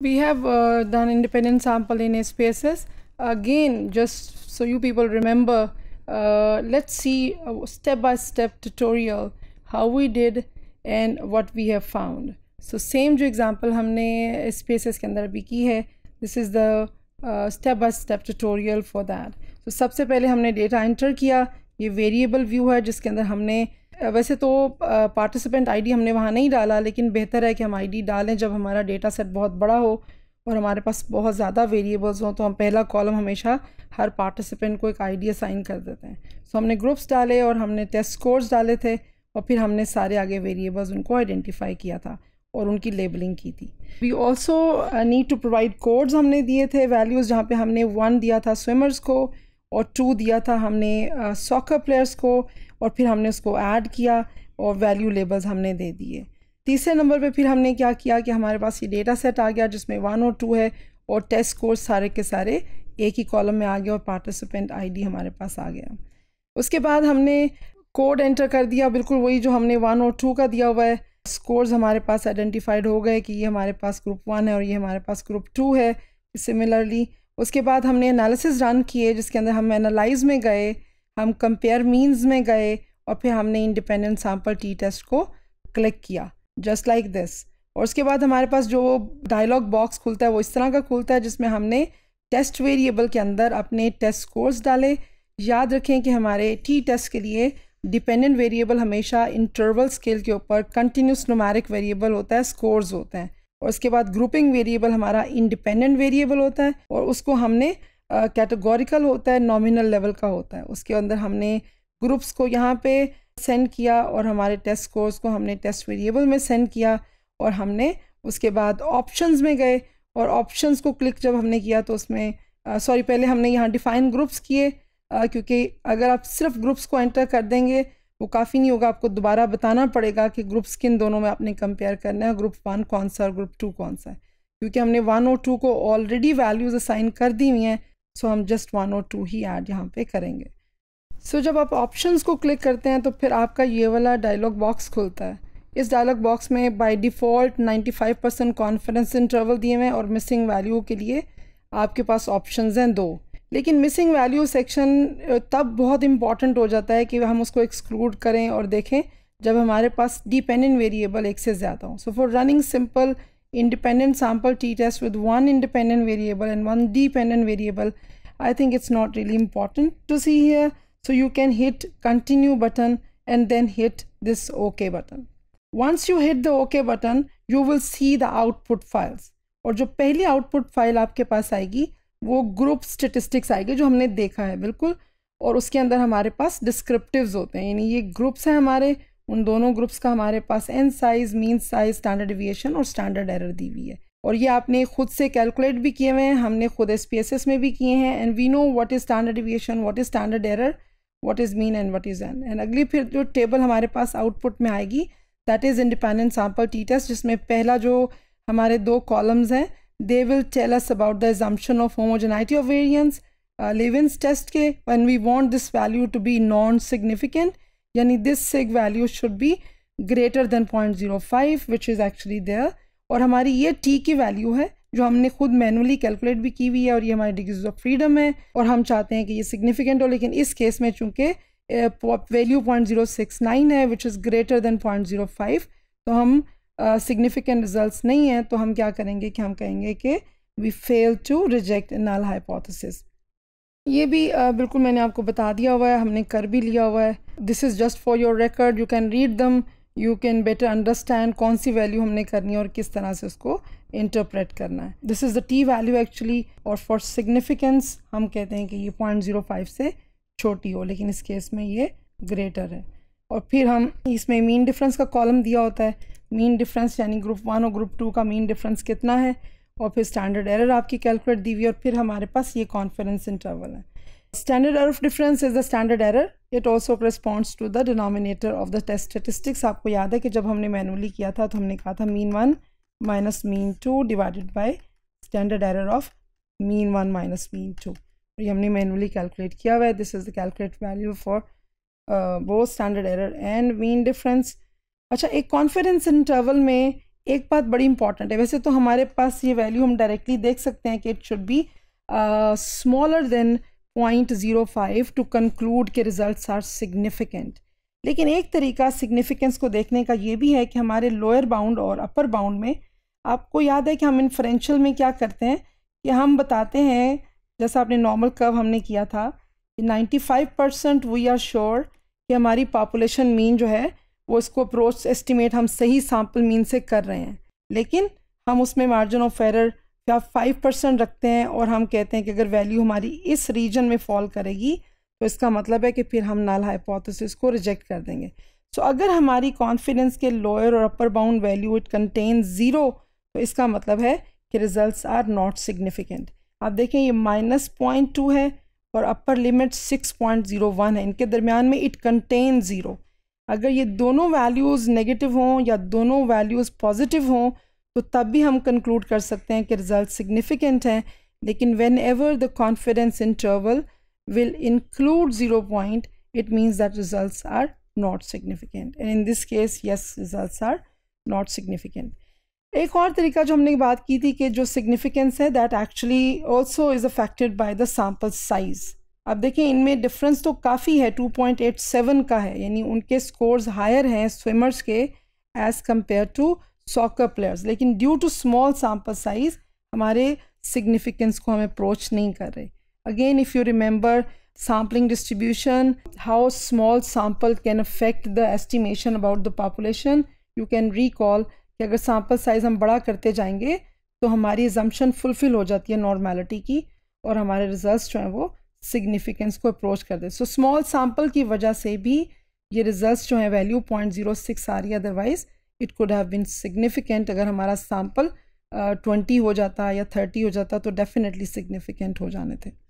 we have uh, done independent sample in SPSS again just so you people remember uh, let's see a step by step tutorial how we did and what we have found so same जो example हमने SPSS के अंदर अभी की this is the step by step tutorial for that so सबसे पहले हमने data enter किया ये variable view है जिसके अंदर हमने वैसे तो पार्टिसिपेंट आईडी हमने वहाँ नहीं डाला लेकिन बेहतर है कि हम आईडी डालें जब हमारा डेटा सेट बहुत बड़ा हो और हमारे पास बहुत ज़्यादा वेरिएबल्स हों तो हम पहला कॉलम हमेशा हर पार्टिसिपेंट को एक आईडी असाइन कर देते हैं सो हमने ग्रुप्स डाले और हमने टेस्ट स्कोर्स डाले थे और फिर हमने सारे आगे वेरिएबल्स उनको आइडेंटिफाई किया था और उनकी लेबलिंग की थी we also need to provide codes हमने दिए थे वैल्यूज़ जहाँ पर हमने वन दिया था स्विमर्स को और टू दिया था हमने सॉकर प्लेयर्स को और फिर हमने उसको ऐड किया और वैल्यू लेबल्स हमने दे दिए तीसरे नंबर पे फिर हमने क्या किया कि हमारे पास ये डेटा सेट आ गया जिसमें वन और टू है और टेस्ट स्कोर्स सारे के सारे एक ही कॉलम में आ गया और पार्टिसिपेंट आईडी हमारे पास आ गया उसके बाद हमने कोड एंटर कर दिया बिल्कुल वही जो हमने वन और टू का दिया हुआ है स्कोर्स हमारे पास आइडेंटिफाइड हो गए कि ये हमारे पास ग्रुप वन है और ये हमारे पास ग्रुप टू है सिमिलरली उसके बाद हमने एनालिसिस रन किए जिसके अंदर हम एनालाइज में गए हम कंपेयर मीन्स में गए और फिर हमने इंडिपेंडेंट सैम्पल टी टेस्ट को क्लिक किया जस्ट लाइक दिस और उसके बाद हमारे पास जो डायलॉग बॉक्स खुलता है वो इस तरह का खुलता है जिसमें हमने टेस्ट वेरिएबल के अंदर अपने टेस्ट स्कोर्स डाले याद रखें कि हमारे टी टेस्ट के लिए डिपेंडेंट वेरिएबल हमेशा इंटरवल स्केल के ऊपर कंटिन्यूस नुमारिक वेरिएबल होता है स्कोर्स होते हैं और उसके बाद ग्रुपिंग वेरिएबल हमारा इंडिपेंडेंट वेरिएबल होता है और उसको हमने कैटेगोरिकल uh, होता है नॉमिनल लेवल का होता है उसके अंदर हमने ग्रुप्स को यहाँ पे सेंड किया और हमारे टेस्ट स्कोर्स को हमने टेस्ट वेरिएबल में सेंड किया और हमने उसके बाद ऑप्शंस में गए और ऑप्शंस को क्लिक जब हमने किया तो उसमें सॉरी पहले हमने यहाँ डिफाइन ग्रुप्स किए क्योंकि अगर आप सिर्फ ग्रुप्स को एंटर कर देंगे वो काफ़ी नहीं होगा आपको दोबारा बताना पड़ेगा कि ग्रुप्स किन दोनों में आपने कंपेयर करना है ग्रुप वन कौन सा और ग्रुप टू कौन सा है क्योंकि हमने वन और टू को ऑलरेडी वैल्यूज़ असाइन कर दी हुई हैं सो हम जस्ट वन और टू ही ऐड यहाँ पे करेंगे सो so, जब आप ऑप्शंस को क्लिक करते हैं तो फिर आपका ये वाला डायलॉग बॉक्स खुलता है इस डायलॉग बॉक्स में by default ninety percent confidence interval दिए हुए हैं और मिसिंग वैल्यू के लिए आपके पास ऑप्शन हैं दो लेकिन मिसिंग वैल्यू सेक्शन तब बहुत इंपॉर्टेंट हो जाता है कि हम उसको एक्सक्लूड करें और देखें जब हमारे पास डिपेंडेंट वेरिएबल एक से ज़्यादा हो so for running simple independent sample T test with one independent variable and one dependent variable I think it's not really important to see here so you can hit continue button and then hit this okay button once you hit the okay button you will see the output files और जो पहली output file आपके पास आएगी वो group statistics आएगी जो हमने देखा है बिल्कुल और उसके अंदर हमारे पास डिस्क्रिप्टिव्स होते हैं यानी ये ग्रुप्स हैं हमारे उन दोनों ग्रुप्स का हमारे पास N size mean size standard deviation और स्टैंडर्ड एरर दी हुई है और ये आपने खुद से कैलकुलेट भी किए हुए हैं हमने खुद एस में भी किए हैं and we know what is standard deviation what is standard error what is mean and what is N and अगली फिर जो टेबल हमारे पास आउटपुट में आएगी that is independent sample T test जिसमें पहला जो हमारे दो कॉलम्स हैं they will tell us about the assumption of homogeneity of variance uh, Levin's test ke when we want this value to be non-significant yani this sig value should be greater than 0.05 which is actually there aur hamari ye t ki value hai jo humne khud manually calculate bhi ki hui hai aur ye हमारी degrees of freedom hai aur hum chahte hain ki ye significant ho lekin is case mein kyunki value point zero six nine है which is greater than point zero five तो हम significant result नहीं हैं तो हम क्या करेंगे कि हम कहेंगे कि we fail to reject null hypothesis ये भी uh, बिल्कुल मैंने आपको बता दिया हुआ है हमने कर भी लिया हुआ है this is just for your record you can read them you can better understand कौन सी वैल्यू हमने करनी है और किस तरह से उसको इंटरप्रेट करना है this is the T value actually और फॉर सिग्निफिकेंस हम कहते हैं कि ये पॉइंट ज़ीरो फाइव से छोटी हो लेकिन इस केस में ये ग्रेटर है और फिर हम इसमें मीन डिफरेंस का कॉलम दिया होता है मीन डिफरेंस यानी ग्रुप वन और ग्रुप टू का मीन डिफरेंस कितना है और फिर स्टैंडर्ड एरर आपकी कैलकुलेट दी हुई और फिर हमारे पास ये कॉन्फिडेंस इंटरवल है standard error difference is the standard standard it also also to the the of of the test आपको याद है कि जब हमने मैनुअली किया था तो हमने कहा था mean one minus mean two divided by standard error of mean one minus mean two ये हमने मैनुअली कैलकुलेट किया हुआ है this is the calculate value for both standard error and mean difference अच्छा एक कॉन्फिडेंस इंटरवल में एक बात बड़ी इंपॉर्टेंट है वैसे तो हमारे पास ये वैल्यू हम डायरेक्टली देख सकते हैं कि it should be smaller than point zero five to conclude के रिजल्ट्स आर सिग्निफिकेंट लेकिन एक तरीका सिग्निफिकेंस को देखने का ये भी है कि हमारे लोअर बाउंड और अपर बाउंड में आपको याद है कि हम इन्फ्रेंशल में क्या करते हैं कि हम बताते हैं जैसा आपने नॉर्मल कर्व हमने किया था कि five percent we are sure कि हमारी पॉपुलेशन मीन जो है वो इसको अप्रोच एस्टिमेट हम सही सैम्पल मीन से कर रहे हैं लेकिन हम उसमें मार्जिन ऑफ एरर या फाइव परसेंट रखते हैं और हम कहते हैं कि अगर वैल्यू हमारी इस रीजन में फॉल करेगी तो इसका मतलब है कि फिर हम नल हाइपोथेसिस को रिजेक्ट कर देंगे सो so, अगर हमारी कॉन्फिडेंस के लोअर और upper bound value it contain zero तो इसका मतलब है कि रिजल्ट्स आर नॉट सिग्निफिकेंट आप देखें ये माइनस पॉइंट टू है और upper limit six point zero one है इनके दरमियान में इट कंटेन ज़ीरो अगर ये दोनों वैल्यूज़ नेगेटिव हों या दोनों वैल्यूज़ पॉजिटिव हों तो तब भी हम कंक्लूड कर सकते हैं कि रिज़ल्ट सिग्निफिकेंट हैं लेकिन whenever the confidence interval will include zero point it means that results are not significant and in this case yes result are not significant एक और तरीका जो हमने बात की थी कि जो सिग्निफिकेंस है that actually also is affected by the sample size अब देखिए इनमें डिफरेंस तो काफ़ी है 2.87 का है यानी उनके स्कोर्स हायर हैं स्विमर्स के as compare to soccer players लेकिन due to small sample size हमारे सिग्निफिकेंस को हम अप्रोच नहीं कर रहे again if you remember sampling distribution how small sample can affect the estimation about the population you can recall कि अगर sample size हम बड़ा करते जाएंगे तो हमारी एजम्पन फुलफ़िल हो जाती है नॉर्मेलिटी की और हमारे रिजल्ट जो हैं वो सिग्निफिकेंस को अप्रोच कर दे सो स्मॉल सैम्पल की वजह से भी ये रिजल्ट जो हैं वैल्यू पॉइंट जीरो सिक्स आ रही है otherwise it could have been significant अगर हमारा सैम्पल ट्वेंटी uh, हो जाता या थर्टी हो जाता तो डेफिनेटली सिग्निफिकेंट हो जाने थे